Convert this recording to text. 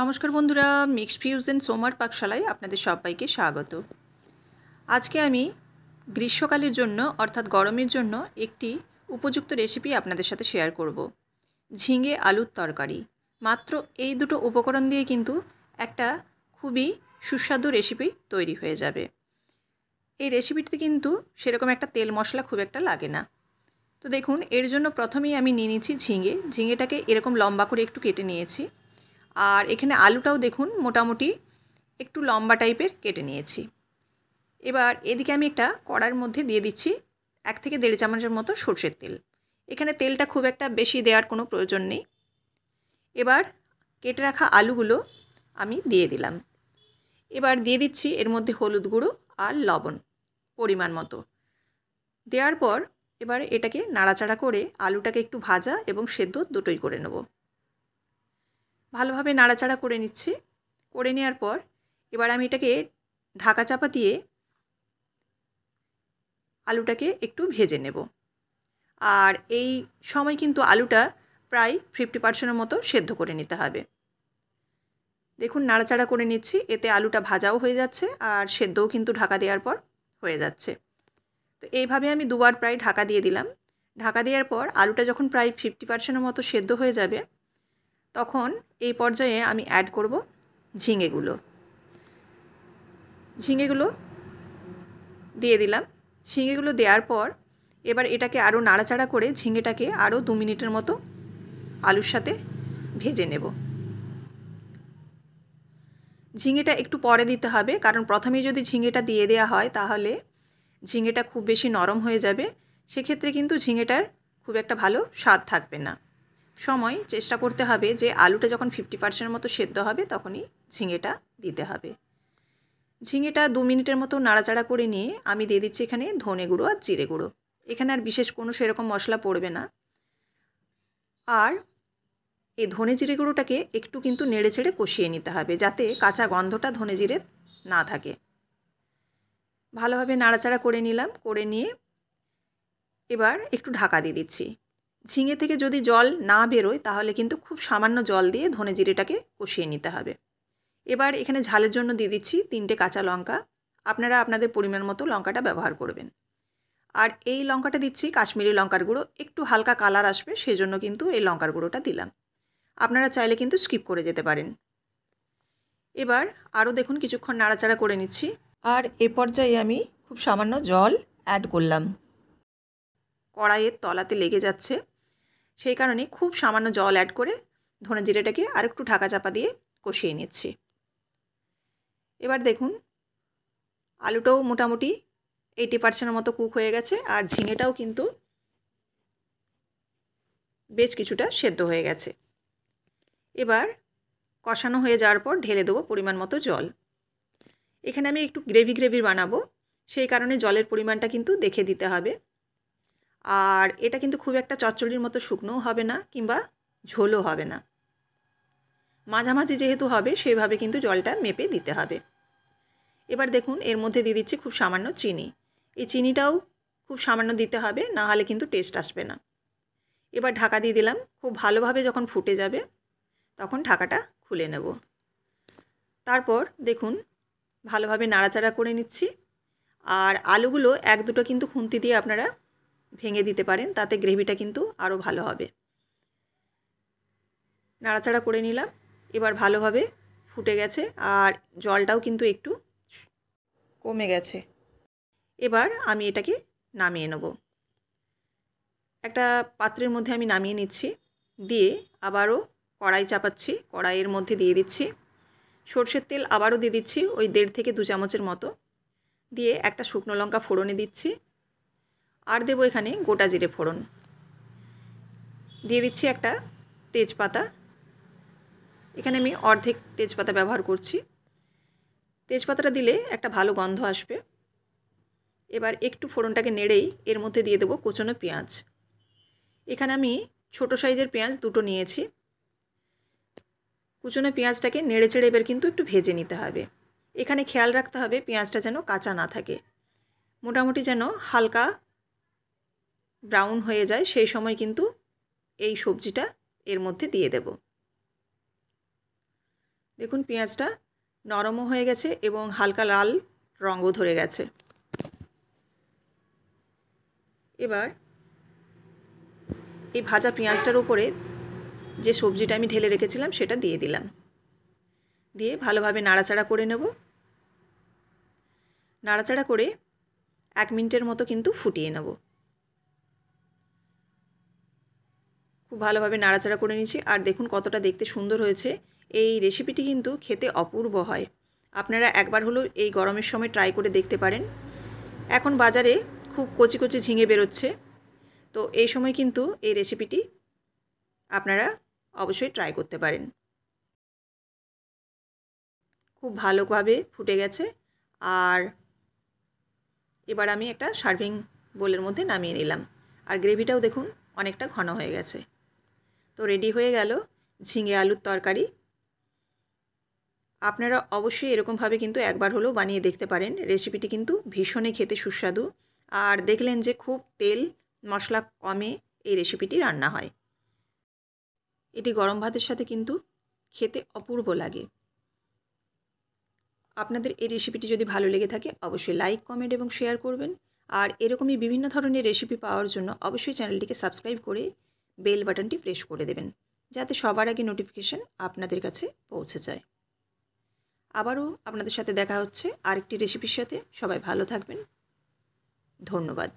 নমস্কার বন্ধুরা mix fusion সোমার পাকশালায় আপনাদের সবাইকে স্বাগত আজকে আমি গ্রীষ্মকালের জন্য অর্থাৎ গরমের জন্য একটি উপযুক্ত রেসিপি আপনাদের সাথে শেয়ার করব। ঝিঙে আলুর তরকারি মাত্র এই দুটো উপকরণ দিয়ে কিন্তু একটা খুবই সুস্বাদু রেসিপি তৈরি হয়ে যাবে এই রেসিপিটিতে কিন্তু সেরকম একটা তেল মশলা খুব একটা লাগে না তো দেখুন এর জন্য প্রথমেই আমি নিয়ে নিয়েছি ঝিঙে ঝিঙেটাকে এরকম লম্বা করে একটু কেটে নিয়েছি আর এখানে আলুটাও দেখুন মোটামুটি একটু লম্বা টাইপের কেটে নিয়েছি এবার এদিকে আমি একটা কড়ার মধ্যে দিয়ে দিচ্ছি এক থেকে দেড় চামচের মতো সর্ষের তেল এখানে তেলটা খুব একটা বেশি দেওয়ার কোনো প্রয়োজন নেই এবার কেটে রাখা আলুগুলো আমি দিয়ে দিলাম এবার দিয়ে দিচ্ছি এর মধ্যে হলুদ গুঁড়ো আর লবণ পরিমাণ মতো দেওয়ার পর এবার এটাকে নাড়াচাড়া করে আলুটাকে একটু ভাজা এবং সেদ্ধ দুটোই করে নেবো ভালোভাবে নাড়াচাড়া করে নিচ্ছি করে নেওয়ার পর এবার আমি এটাকে ঢাকা চাপা দিয়ে আলুটাকে একটু ভেজে নেব আর এই সময় কিন্তু আলুটা প্রায় ফিফটি পার্সেন্টের মতো সেদ্ধ করে নিতে হবে দেখুন নাড়াচাড়া করে নিচ্ছি এতে আলুটা ভাজাও হয়ে যাচ্ছে আর সেদ্ধও কিন্তু ঢাকা দেওয়ার পর হয়ে যাচ্ছে তো এইভাবে আমি দুবার প্রায় ঢাকা দিয়ে দিলাম ঢাকা দেওয়ার পর আলুটা যখন প্রায় ফিফটি পার্সেন্টের মতো সেদ্ধ হয়ে যাবে তখন এই পর্যায়ে আমি অ্যাড করব ঝিঙেগুলো ঝিঙেগুলো দিয়ে দিলাম ঝিঙেগুলো দেওয়ার পর এবার এটাকে আরও নাড়াচাড়া করে ঝিঙেটাকে আরও দু মিনিটের মতো আলুর সাথে ভেজে নেব ঝিঙেটা একটু পরে দিতে হবে কারণ প্রথমেই যদি ঝিঙেটা দিয়ে দেওয়া হয় তাহলে ঝিঙেটা খুব বেশি নরম হয়ে যাবে সেক্ষেত্রে কিন্তু ঝিঙেটার খুব একটা ভালো স্বাদ থাকবে না সময় চেষ্টা করতে হবে যে আলুটা যখন ফিফটি পার্সেন্টের মতো সেদ্ধ হবে তখনই ঝিঙেটা দিতে হবে ঝিঙেটা দু মিনিটের মতো নাড়াচাড়া করে নিয়ে আমি দিয়ে দিচ্ছি এখানে ধনে গুঁড়ো আর জিরে গুঁড়ো এখানে আর বিশেষ কোনো সেরকম মশলা পড়বে না আর এই ধনে জিরে গুঁড়োটাকে একটু কিন্তু নেড়ে চেড়ে কষিয়ে নিতে হবে যাতে কাঁচা গন্ধটা ধনে জিরে না থাকে ভালোভাবে নাড়াচাড়া করে নিলাম করে নিয়ে এবার একটু ঢাকা দিয়ে দিচ্ছি ঝিঙে থেকে যদি জল না বেরোয় তাহলে কিন্তু খুব সামান্য জল দিয়ে ধনে জিরেটাকে কষিয়ে নিতে হবে এবার এখানে ঝালের জন্য দিয়ে দিচ্ছি তিনটে কাঁচা লঙ্কা আপনারা আপনাদের পরিমাণ মতো লঙ্কাটা ব্যবহার করবেন আর এই লঙ্কাটা দিচ্ছি কাশ্মীরি লঙ্কার গুঁড়ো একটু হালকা কালার আসবে সেজন্য কিন্তু এই লঙ্কার গুঁড়োটা দিলাম আপনারা চাইলে কিন্তু স্কিপ করে যেতে পারেন এবার আরও দেখুন কিছুক্ষণ নাড়াচাড়া করে নিচ্ছি আর এ পর্যায়ে আমি খুব সামান্য জল অ্যাড করলাম কড়াইয়ের তলাতে লেগে যাচ্ছে সেই কারণে খুব সামান্য জল অ্যাড করে ধনে জিরেটাকে আর একটু ঢাকা চাপা দিয়ে কষিয়ে নিচ্ছি এবার দেখুন আলুটাও মোটামুটি এইটি পার্সেন্টের মতো কুক হয়ে গেছে আর ঝিঙেটাও কিন্তু বেশ কিছুটা সেদ্ধ হয়ে গেছে এবার কষানো হয়ে যাওয়ার পর ঢেলে দেবো পরিমাণ মতো জল এখানে আমি একটু গ্রেভি গ্রেভি বানাবো সেই কারণে জলের পরিমাণটা কিন্তু দেখে দিতে হবে আর এটা কিন্তু খুব একটা চচ্চড়ির মতো শুকনোও হবে না কিংবা ঝোলও হবে না মাঝামাঝি যেহেতু হবে সেভাবে কিন্তু জলটা মেপে দিতে হবে এবার দেখুন এর মধ্যে দিয়ে দিচ্ছি খুব সামান্য চিনি এই চিনিটাও খুব সামান্য দিতে হবে না হলে কিন্তু টেস্ট আসবে না এবার ঢাকা দিয়ে দিলাম খুব ভালোভাবে যখন ফুটে যাবে তখন ঢাকাটা খুলে নেব তারপর দেখুন ভালোভাবে নাড়াচাড়া করে নিচ্ছি আর আলুগুলো এক দুটো কিন্তু খুন্তি দিয়ে আপনারা ভেঙে দিতে পারেন তাতে গ্রেভিটা কিন্তু আরও ভালো হবে নাড়াচাড়া করে নিলাম এবার ভালোভাবে ফুটে গেছে আর জলটাও কিন্তু একটু কমে গেছে এবার আমি এটাকে নামিয়ে নেব একটা পাত্রের মধ্যে আমি নামিয়ে নিচ্ছি দিয়ে আবারও কড়াই চাপাচ্ছি কড়াইয়ের মধ্যে দিয়ে দিচ্ছি সর্ষের তেল আবারও দিয়ে দিচ্ছি ওই দেড় থেকে দু চামচের মতো দিয়ে একটা শুকনো লঙ্কা ফোড়নে দিচ্ছি আর দেবো এখানে গোটা জিরে ফোড়ন দিয়ে দিচ্ছি একটা তেজপাতা এখানে আমি অর্ধেক তেজপাতা ব্যবহার করছি তেজপাতাটা দিলে একটা ভালো গন্ধ আসবে এবার একটু ফোড়নটাকে নেড়েই এর মধ্যে দিয়ে দেবো কোচনো পেঁয়াজ এখানে আমি ছোট সাইজের পেঁয়াজ দুটো নিয়েছি কুচনো পেঁয়াজটাকে নেড়ে চেড়ে এবার কিন্তু একটু ভেজে নিতে হবে এখানে খেয়াল রাখতে হবে পেঁয়াজটা যেন কাঁচা না থাকে মোটামুটি যেন হালকা ব্রাউন হয়ে যায় সেই সময় কিন্তু এই সবজিটা এর মধ্যে দিয়ে দেব দেখুন পেঁয়াজটা নরমও হয়ে গেছে এবং হালকা লাল রঙও ধরে গেছে এবার এই ভাজা পেঁয়াজটার উপরে যে সবজিটা আমি ঢেলে রেখেছিলাম সেটা দিয়ে দিলাম দিয়ে ভালোভাবে নাড়াচাড়া করে নেব নাড়াচাড়া করে এক মিনিটের মতো কিন্তু ফুটিয়ে নেব খুব ভালোভাবে নাড়াচাড়া করে নিয়েছি আর দেখুন কতটা দেখতে সুন্দর হয়েছে এই রেসিপিটি কিন্তু খেতে অপূর্ব হয় আপনারা একবার হলেও এই গরমের সময় ট্রাই করে দেখতে পারেন এখন বাজারে খুব কচি কচি ঝিঙে বেরোচ্ছে তো এই সময় কিন্তু এই রেসিপিটি আপনারা অবশ্যই ট্রাই করতে পারেন খুব ভালোভাবে ফুটে গেছে আর এবার আমি একটা সার্ভিং বোলের মধ্যে নামিয়ে নিলাম আর গ্রেভিটাও দেখুন অনেকটা ঘন হয়ে গেছে তো রেডি হয়ে গেল ঝিঙে আলুর তরকারি আপনারা অবশ্যই এরকমভাবে কিন্তু একবার হলেও বানিয়ে দেখতে পারেন রেসিপিটি কিন্তু ভীষণই খেতে সুস্বাদু আর দেখলেন যে খুব তেল মশলা কমে এই রেসিপিটি রান্না হয় এটি গরম ভাতের সাথে কিন্তু খেতে অপূর্ব লাগে আপনাদের এই রেসিপিটি যদি ভালো লেগে থাকে অবশ্যই লাইক কমেন্ট এবং শেয়ার করবেন আর এরকমই বিভিন্ন ধরনের রেসিপি পাওয়ার জন্য অবশ্যই চ্যানেলটিকে সাবস্ক্রাইব করে বেল বাটনটি প্রেস করে দেবেন যাতে সবার আগে নোটিফিকেশান আপনাদের কাছে পৌঁছে যায় আবারও আপনাদের সাথে দেখা হচ্ছে আরেকটি রেসিপির সাথে সবাই ভালো থাকবেন ধন্যবাদ